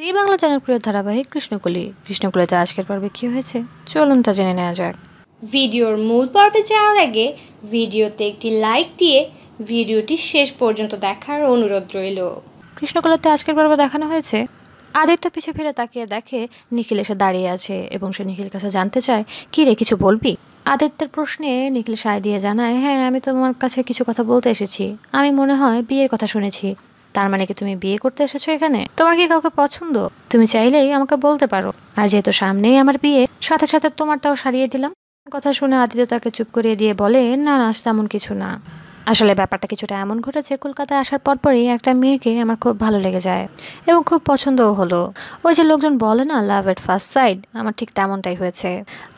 সেই বাংলা জনপ্রিয় ধারাবাহিক কৃষ্ণকলি কৃষ্ণকলিতে আজকের পর্বে কী হয়েছে চলুন তা জেনে নেওয়া যাক ভিডিওর মূল পর্বে যাওয়ার আগে ভিডিওতে একটি লাইক দিয়ে ভিডিওটি শেষ পর্যন্ত দেখার অনুরোধ রইল কৃষ্ণকুলাতে আজকের পর্বে দেখানো হয়েছে আদিত্য পিছু ফিরে তাকিয়ে দেখে নিখিল এসে দাঁড়িয়ে আছে এবং সে নিখিল কাছে জানতে চায় কি রে কিছু বলবি আদিত্যের প্রশ্নে নিখিল সায় দিয়ে জানায় হ্যাঁ আমি তোমার কাছে কিছু কথা বলতে এসেছি আমি মনে হয় বিয়ের কথা শুনেছি তার মানে কি তুমি বিয়ে করতে এসেছো এখানে তোমার কি কাউকে পছন্দ তুমি চাইলেই আমাকে বলতে পারো আর যেহেতু সামনেই আমার বিয়ে সাথে সাথে তোমারটাও সারিয়ে দিলাম কথা শুনে আদিত্য তাকে চুপ করিয়ে দিয়ে বলে না না তেমন কিছু না আসলে ব্যাপারটা কিছুটা এমন ঘটেছে কলকাতায় আসার পরপরই একটা মেয়েকে আমার খুব ভালো লেগে যায় এবং খুব পছন্দও হলো ওই যে লোকজন বলে না লাভ এট ফার্স্ট সাইড আমার ঠিক তেমনটাই হয়েছে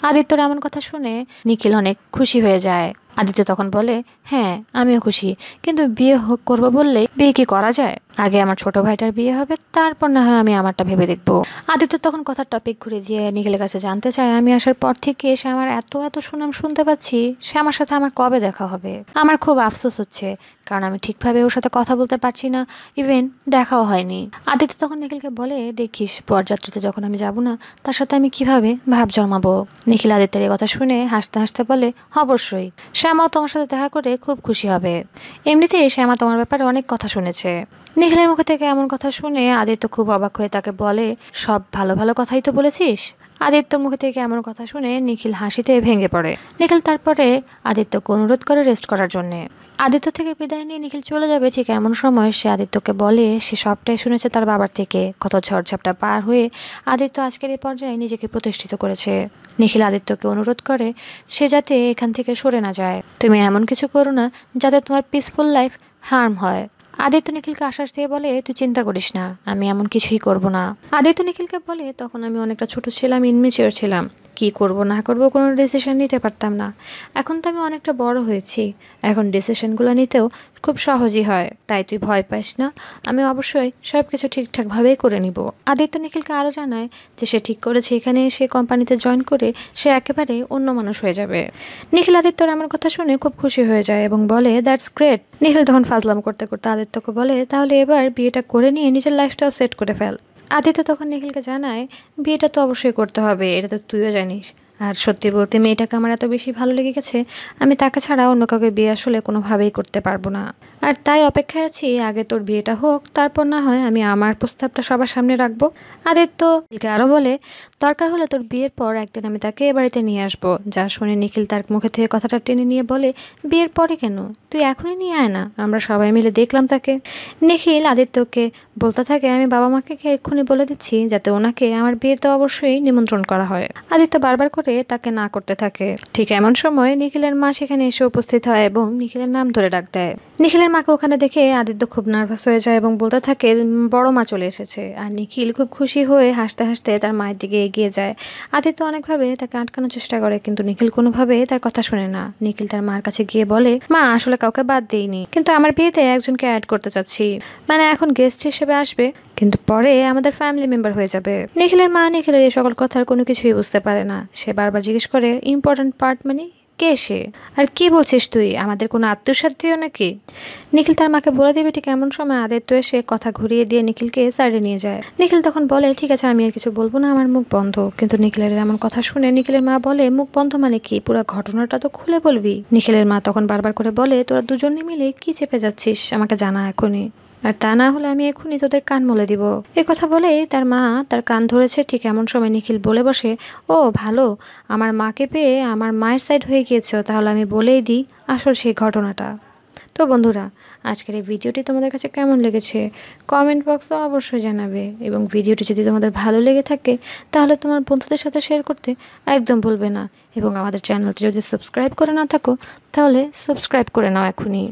আদিত্যর এমন কথা শুনে নিখিল অনেক খুশি হয়ে যায় আদিত্য তখন বলে হ্যাঁ আমিও খুশি কিন্তু বিয়ে করব বললে বিয়ে কি করা যায় আগে আমার ছোট ভাইটার বিয়ে হবে তারপর না হয় আমি আমারটা ভেবে দেখবো আদিত্য তখন কথার টপিক ঘুরে দিয়ে নিখিলের কাছে জানতে চায় আমি আসার পর থেকে সে আমার এত এত সুনাম শুনতে পাচ্ছি সে আমার সাথে আমার কবে দেখা হবে আমার খুব আফসোস হচ্ছে কারণ আমি ঠিকভাবে ওর সাথে কথা বলতে পারছি না ইভেন দেখাও হয়নি আদিত্য তখন নিখিলকে বলে দেখিস পরযাত্রীতে যখন আমি যাব না তার সাথে আমি কিভাবে ভাব জমাবো নিখিল আদিত্যের এই কথা শুনে হাসতে হাসতে বলে অবশ্যই সে শ্যামাও তোমার সাথে দেখা করে খুব খুশি হবে এমনিতেই শ্যামা তোমার ব্যাপারে অনেক কথা শুনেছে নিখিলের মুখে থেকে এমন কথা শুনে আদিত্য খুব অবাক হয়ে তাকে বলে সব ভালো ভালো কথাই তো বলেছিস আদিত্য মুখে থেকে এমন কথা শুনে নিখিল হাসিতে ভেঙে পড়ে নিখিল তারপরে আদিত্যকে অনুরোধ করে রেস্ট করার জন্য আদিত্য থেকে বিদায় নিয়ে নিখিল চলে যাবে ঠিক এমন সময় সে আদিত্যকে বলে সে সবটাই শুনেছে তার বাবার থেকে কত ঝড়ঝাপটা পার হয়ে আদিত্য আজকের এই পর্যায়ে নিজেকে প্রতিষ্ঠিত করেছে নিখিল আদিত্যকে অনুরোধ করে সে যাতে এখান থেকে সরে না যায় তুমি এমন কিছু করো না যাতে তোমার পিসফুল লাইফ হার্ম হয় আদিত্য নিখিলকে আশ্বাস দিয়ে বলে তুই চিন্তা করিস না আমি এমন কিছুই করব না আদিত্য নিখিলকে বলে তখন আমি অনেকটা ছোট ছিলাম ইনমেচিওর ছিলাম কি করব না করব কোনো ডিসিশন নিতে পারতাম না এখন তো আমি অনেকটা বড় হয়েছি এখন ডিসিশনগুলো নিতেও খুব সহজই হয় তাই তুই ভয় পাস না আমি অবশ্যই সব কিছু ঠিকঠাকভাবেই করে নিব আদিত্য নিখিলকে আরও জানায় যে সে ঠিক করেছে এখানে এসে কোম্পানিতে জয়েন করে সে একেবারে অন্য মানুষ হয়ে যাবে নিখিল আদিত্যর আমার কথা শুনে খুব খুশি হয়ে যায় এবং বলে দ্যাটস গ্রেট নিখিল তখন ফাজলাম করতে করতে আদিত্যকে বলে তাহলে এবার বিয়েটা করে নিয়ে নিজের লাইফটাও সেট করে ফেল আদিত্য তখন নিখিলকে জানায় বিয়েটা তো অবশ্যই করতে হবে এটা তো তুইও জানিস আর সত্যি বলতে মেয়েটাকে আমার এত বেশি ভালো লেগে গেছে আমি তাকে ছাড়া অন্য কাউকে বিয়ে আসলে কোনোভাবেই করতে পারবো না আর তাই অপেক্ষায় আছি আগে তোর বিয়েটা হোক তারপর না হয় আমি আমার প্রস্তাবটা সবার সামনে রাখবো আদিত্য আরও বলে দরকার হলে তোর বিয়ের পর একদিন আমি তাকে এ বাড়িতে নিয়ে আসবো যা শুনে নিখিল তার মুখে থেকে কথাটা টেনে নিয়ে বলে বিয়ের পরে কেন তুই এখনই নিয়ে আয় না আমরা সবাই মিলে দেখলাম তাকে নিখিল আদিত্যকে বলতে থাকে আমি বাবা মাকে এক্ষুনি বলে দিচ্ছি যাতে ওনাকে আমার বিয়েতে অবশ্যই নিমন্ত্রণ করা হয় আদিত্য বারবার করে তাকে না করতে থাকে ঠিক এমন সময় নিখিলের মা সেখানে এসে উপস্থিত হয় এবং নিখিলের নাম ধরে ডাক দেয় নিখিলের মাকে ওখানে দেখে আদিত্য খুব নার্ভাস হয়ে যায় এবং বলতে থাকে বড় মা চলে এসেছে আর নিখিল খুব খুশি হয়ে হাসতে হাসতে তার মায়ের দিকে এগিয়ে যায় আদিত্য অনেকভাবে তাকে আটকানোর চেষ্টা করে কিন্তু নিখিল কোনোভাবে তার কথা শোনে না নিখিল তার মার কাছে গিয়ে বলে মা আসলে কাউকে বাদ দিইনি কিন্তু আমার বিয়েতে একজনকে অ্যাড করতে চাচ্ছি মানে এখন গেস্ট হিসেবে আসবে কিন্তু পরে আমাদের ফ্যামিলি মেম্বার হয়ে যাবে নিখিলের মা নিখিলের এই সকল কথার কোনো কিছুই বুঝতে পারে না সে বারবার জিজ্ঞেস করে ইম্পর্টেন্ট পার্ট মানে কে সে আর কি বলছিস তুই আমাদের কোনো আত্মসাত দিও নাকি নিখিল তার মাকে বলে দেবে ঠিক এমন সময় আদিত্য এসে কথা ঘুরিয়ে দিয়ে নিখিলকে সাইডে নিয়ে যায় নিখিল তখন বলে ঠিক আছে আমি আর কিছু বলবো না আমার মুখ বন্ধ কিন্তু নিখিলের এমন কথা শুনে নিখিলের মা বলে মুখ বন্ধ মানে কি পুরো ঘটনাটা তো খুলে বলবি নিখিলের মা তখন বারবার করে বলে তোরা দুজনে মিলে কি চেপে যাচ্ছিস আমাকে জানা এখনই আর তা না হলে আমি এখনই তোদের কান মলে দিব এ কথা বলেই তার মা তার কান ধরেছে ঠিক এমন সময় নিখিল বলে বসে ও ভালো আমার মাকে পেয়ে আমার মায়ের সাইড হয়ে গিয়েছ তাহলে আমি বলেই দিই আসল সেই ঘটনাটা তো বন্ধুরা আজকের এই ভিডিওটি তোমাদের কাছে কেমন লেগেছে কমেন্ট বক্সে অবশ্যই জানাবে এবং ভিডিওটি যদি তোমাদের ভালো লেগে থাকে তাহলে তোমার বন্ধুদের সাথে শেয়ার করতে একদম ভুলবে না এবং আমাদের চ্যানেলটি যদি সাবস্ক্রাইব করে না থাকো তাহলে সাবস্ক্রাইব করে নাও এখনই